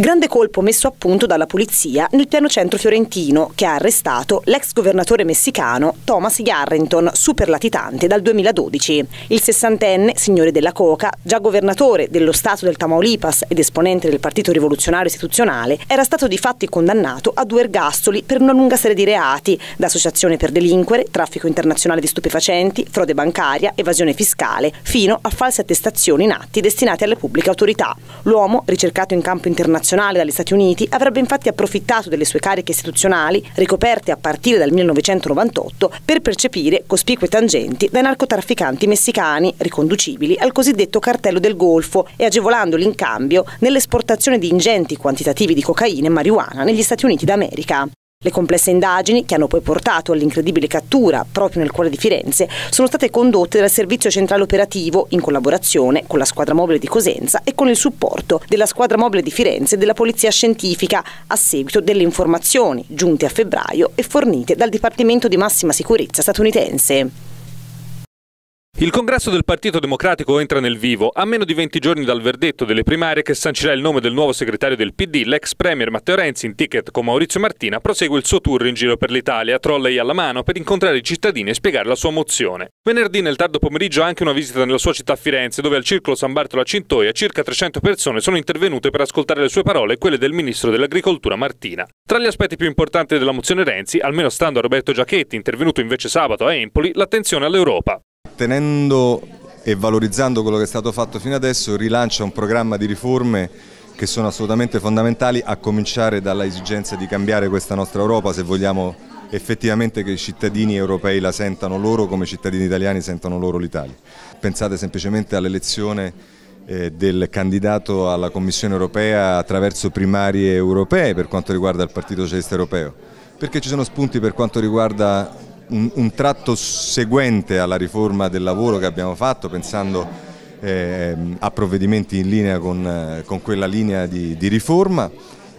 Grande colpo messo a punto dalla polizia nel piano centro fiorentino che ha arrestato l'ex governatore messicano Thomas Yarrington, superlatitante dal 2012. Il sessantenne, signore della coca, già governatore dello Stato del Tamaulipas ed esponente del Partito Rivoluzionario Istituzionale, era stato di fatti condannato a due ergastoli per una lunga serie di reati, da associazione per delinquere, traffico internazionale di stupefacenti, frode bancaria, evasione fiscale, fino a false attestazioni in atti destinati alle pubbliche autorità. L'uomo, ricercato in campo internazionale, internazionale dagli Stati Uniti avrebbe infatti approfittato delle sue cariche istituzionali, ricoperte a partire dal 1998, per percepire cospicue tangenti dai narcotrafficanti messicani, riconducibili al cosiddetto cartello del Golfo e agevolando l'incambio nell'esportazione di ingenti quantitativi di cocaina e marijuana negli Stati Uniti d'America. Le complesse indagini, che hanno poi portato all'incredibile cattura proprio nel cuore di Firenze, sono state condotte dal Servizio Centrale Operativo in collaborazione con la squadra mobile di Cosenza e con il supporto della squadra mobile di Firenze e della Polizia Scientifica a seguito delle informazioni giunte a febbraio e fornite dal Dipartimento di Massima Sicurezza statunitense. Il congresso del Partito Democratico entra nel vivo, a meno di 20 giorni dal verdetto delle primarie che sancirà il nome del nuovo segretario del PD, l'ex premier Matteo Renzi in ticket con Maurizio Martina prosegue il suo tour in giro per l'Italia, trolley alla mano, per incontrare i cittadini e spiegare la sua mozione. Venerdì nel tardo pomeriggio anche una visita nella sua città Firenze, dove al Circolo San Bartolo a Cintoia circa 300 persone sono intervenute per ascoltare le sue parole e quelle del ministro dell'Agricoltura Martina. Tra gli aspetti più importanti della mozione Renzi, almeno stando a Roberto Giachetti, intervenuto invece sabato a Empoli, l'attenzione all'Europa tenendo e valorizzando quello che è stato fatto fino adesso, rilancia un programma di riforme che sono assolutamente fondamentali, a cominciare dalla esigenza di cambiare questa nostra Europa se vogliamo effettivamente che i cittadini europei la sentano loro come i cittadini italiani sentono loro l'Italia. Pensate semplicemente all'elezione eh, del candidato alla Commissione europea attraverso primarie europee per quanto riguarda il Partito Socialista Europeo, perché ci sono spunti per quanto riguarda un, un tratto seguente alla riforma del lavoro che abbiamo fatto pensando eh, a provvedimenti in linea con, eh, con quella linea di, di riforma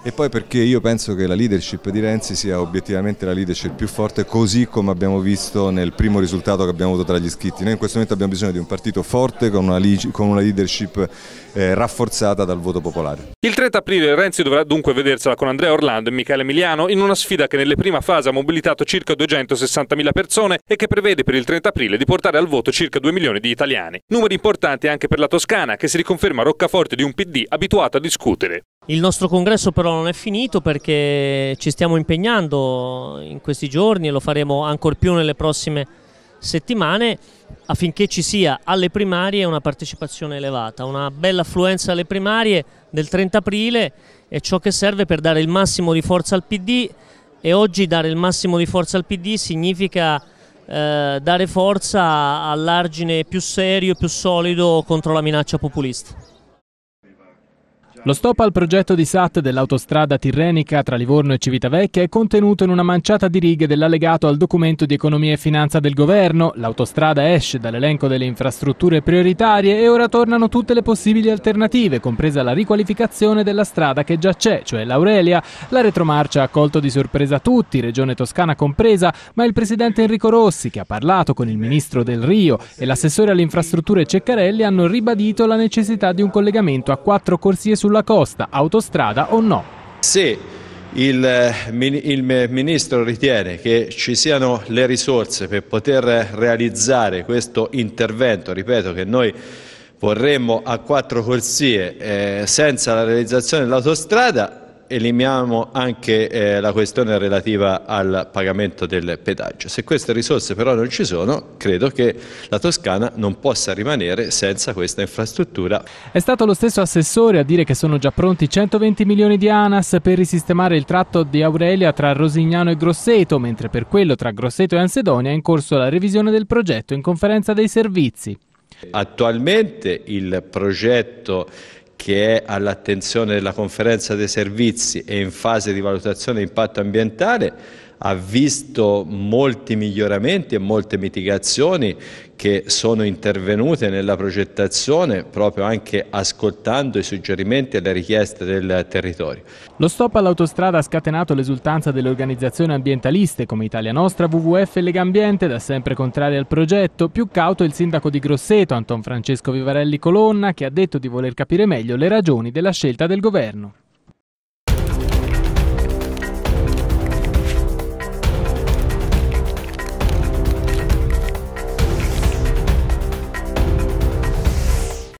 e poi perché io penso che la leadership di Renzi sia obiettivamente la leadership più forte così come abbiamo visto nel primo risultato che abbiamo avuto tra gli iscritti. Noi in questo momento abbiamo bisogno di un partito forte con una, con una leadership eh, rafforzata dal voto popolare. Il 30 aprile Renzi dovrà dunque vedersela con Andrea Orlando e Michele Emiliano in una sfida che nelle prime fasi ha mobilitato circa 260.000 persone e che prevede per il 30 aprile di portare al voto circa 2 milioni di italiani. Numeri importanti anche per la Toscana che si riconferma roccaforte di un PD abituato a discutere. Il nostro congresso però non è finito perché ci stiamo impegnando in questi giorni e lo faremo ancor più nelle prossime settimane affinché ci sia alle primarie una partecipazione elevata, una bella affluenza alle primarie del 30 aprile è ciò che serve per dare il massimo di forza al PD e oggi dare il massimo di forza al PD significa eh, dare forza all'argine più serio, più solido contro la minaccia populista. Lo stop al progetto di SAT dell'autostrada tirrenica tra Livorno e Civitavecchia è contenuto in una manciata di righe dell'allegato al documento di economia e finanza del governo. L'autostrada esce dall'elenco delle infrastrutture prioritarie e ora tornano tutte le possibili alternative, compresa la riqualificazione della strada che già c'è, cioè l'Aurelia. La retromarcia ha colto di sorpresa tutti, regione toscana compresa, ma il presidente Enrico Rossi, che ha parlato con il ministro del Rio e l'assessore alle infrastrutture Ceccarelli, hanno ribadito la necessità di un collegamento a quattro corsie sulla sulla costa, autostrada o no. Se il, eh, il, Ministro ritiene che ci siano le risorse per poter realizzare questo intervento, ripeto che noi vorremmo a quattro corsie eh, senza la realizzazione dell'autostrada, eliminiamo anche eh, la questione relativa al pagamento del pedaggio. Se queste risorse però non ci sono, credo che la Toscana non possa rimanere senza questa infrastruttura. È stato lo stesso assessore a dire che sono già pronti 120 milioni di ANAS per risistemare il tratto di Aurelia tra Rosignano e Grosseto, mentre per quello tra Grosseto e Ansedonia è in corso la revisione del progetto in conferenza dei servizi. Attualmente il progetto che è all'attenzione della conferenza dei servizi e in fase di valutazione di impatto ambientale, ha visto molti miglioramenti e molte mitigazioni che sono intervenute nella progettazione proprio anche ascoltando i suggerimenti e le richieste del territorio. Lo stop all'autostrada ha scatenato l'esultanza delle organizzazioni ambientaliste come Italia Nostra, WWF e Legambiente, da sempre contrarie al progetto, più cauto il sindaco di Grosseto, Anton Francesco Vivarelli Colonna, che ha detto di voler capire meglio le ragioni della scelta del governo.